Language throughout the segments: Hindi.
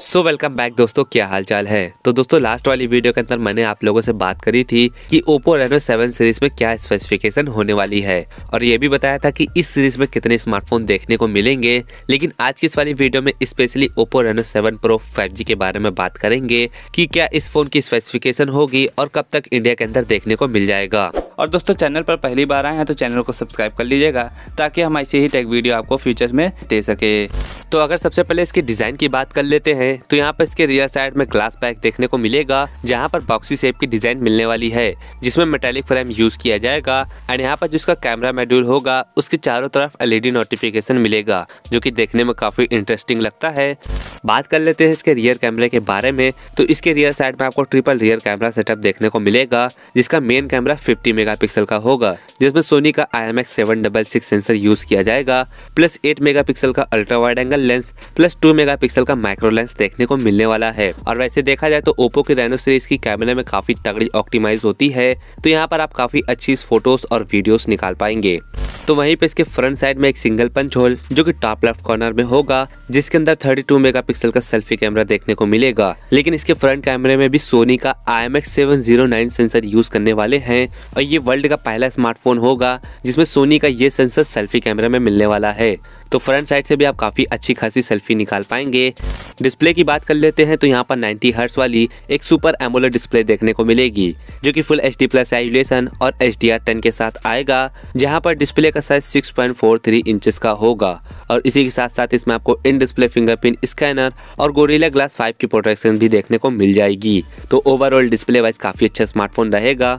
सो वेलकम बैक दोस्तों क्या हालचाल है तो दोस्तों लास्ट वाली वीडियो के अंदर मैंने आप लोगों से बात करी थी कि ओप्पो रेनो सेवन सीरीज में क्या स्पेसिफिकेशन होने वाली है और ये भी बताया था कि इस सीरीज में कितने स्मार्टफोन देखने को मिलेंगे लेकिन आज की इस वाली वीडियो में specially Oppo Reno seven pro five के बारे में बात करेंगे की क्या इस फोन की स्पेसिफिकेशन होगी और कब तक इंडिया के अंदर देखने को मिल जाएगा और दोस्तों चैनल पर पहली बार आए हैं तो चैनल को सब्सक्राइब कर लीजिएगा ताकि हम ऐसे ही टेक वीडियो आपको फ्यूचर में दे सके तो अगर सबसे पहले इसके डिजाइन की बात कर लेते हैं तो यहाँ पर इसके रियर साइड में ग्लास बैक देखने को मिलेगा जहाँ पर बॉक्सी शेप की डिजाइन मिलने वाली है जिसमें मेटेलिक फ्रेम यूज किया जाएगा एंड यहाँ पर जिसका कैमरा मेड्यूल होगा उसके चारों तरफ एलईडी नोटिफिकेशन मिलेगा जो की देखने में काफी इंटरेस्टिंग लगता है बात कर लेते हैं इसके रियर कैमरे के बारे में तो इसके रियर साइड में आपको ट्रिपल रियर कैमरा सेटअप देखने को मिलेगा जिसका मेन कैमरा 50 मेगापिक्सल का होगा जिसमें सोनी का आई एम सेंसर यूज किया जाएगा प्लस 8 मेगापिक्सल का ultra wide angle pixel lens plus two megapixel का माइक्रो लेंस देखने को मिलने वाला है और वैसे देखा जाए तो ओप्पो के रेनो सीरीज की कैमरे में काफी तगड़ी ऑप्टिमाइज होती है तो यहाँ पर आप काफी अच्छी फोटोज और वीडियोस निकाल पाएंगे तो वहीं पे इसके फ्रंट साइड में एक सिंगल पंच होल जो कि टॉप लेफ्ट कॉर्नर में होगा जिसके अंदर 32 मेगापिक्सल का सेल्फी कैमरा देखने को मिलेगा लेकिन इसके फ्रंट कैमरे में भी सोनी का I M X sensor use करने वाले हैं और ये वर्ल्ड का पहला स्मार्टफोन होगा जिसमें सोनी का ये सेंसर सेल्फी कैमरा में मिलने वाला है तो फ्रंट साइड से भी आप काफ़ी अच्छी खासी सेल्फी निकाल पाएंगे डिस्प्ले की बात कर लेते हैं तो यहाँ पर 90 हर्ट्स वाली एक सुपर एमोलेड डिस्प्ले देखने को मिलेगी जो कि full H D plus resolution और एच डी आर टेन के साथ आएगा जहाँ पर डिस्प्ले का size six point four three inches का होगा और इसी के साथ साथ इसमें आपको इन डिस्प्ले फिंगरप्रिंट स्कैनर और गोरिल्ला ग्लास फाइव की प्रोटेक्शन भी देखने को मिल जाएगी तो ओवरऑल डिस्प्ले वाइज काफ़ी अच्छा स्मार्टफोन रहेगा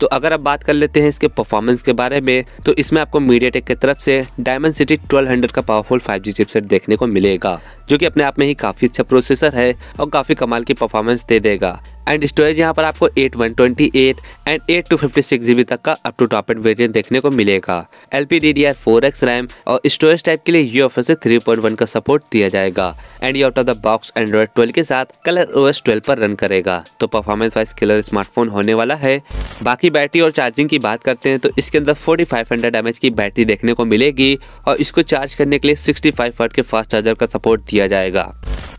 तो अगर आप बात कर लेते हैं इसके परफॉर्मेंस के बारे में तो इसमें आपको मीडिया टेक की तरफ से डायमंड सिटी 1200 का पावरफुल 5G चिपसेट देखने को मिलेगा जो कि अपने आप में ही काफ़ी अच्छा प्रोसेसर है और काफ़ी कमाल की परफॉर्मेंस दे देगा एंड स्टोरेज यहाँ पर आपको eight one twenty eight and eight two fifty six GB तक का up to top end variant देखने को मिलेगा L P D D R four X RAM और स्टोरेज टाइप के लिए U F S three point one का सपोर्ट दिया जाएगा एंड ये out of the box Android twelve के साथ कलर ओ एस ट्वेल्व पर रन करेगा तो परफॉर्मेंस वाइज किलर स्मार्टफोन होने वाला है बाकी बैटरी और चार्जिंग की बात करते हैं तो इसके अंदर forty five hundred M H की बैटरी देखने को मिलेगी और इसको चार्ज करने के लिए सिक्सटी फाइव फट के फास्ट चार्जर का सपोर्ट दिया जाएगा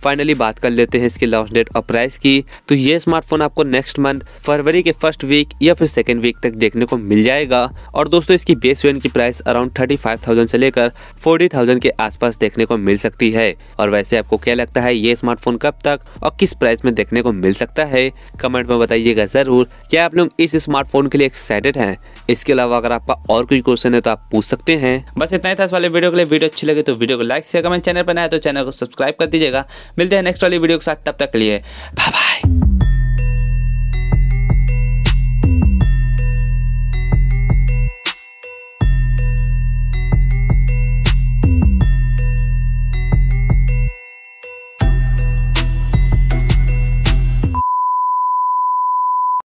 फाइनली बात कर लेते हैं इसके लॉन्च डेट और प्राइस की तो ये स्मार्ट स्मार्टफोन आपको नेक्स्ट मंथ फरवरी के फर्स्ट वीक या फिर सेकेंड वीक तक देखने को मिल जाएगा और दोस्तों इसकी बेस वेन की प्राइस अराउंड थर्टी से लेकर फोर्टी के आसपास देखने को मिल सकती है और वैसे आपको क्या लगता है ये स्मार्टफोन कब तक और किस प्राइस में देखने को मिल सकता है कमेंट में बताइएगा जरूर क्या आप लोग इस स्मार्टफोन के लिए एक्साइटेड हैं इसके अलावा अगर आपका और कोई क्वेश्चन है तो आप पूछ सकते हैं बस इतना ही था इस वाले वीडियो के लिए वीडियो अच्छी लगे तो वीडियो को लाइक से कमेंट चैनल पर नया तो चैनल को सब्सक्राइब कर दीजिएगा मिलते हैं नेक्स्ट वाली वीडियो के साथ तब तक के लिए बाय बाय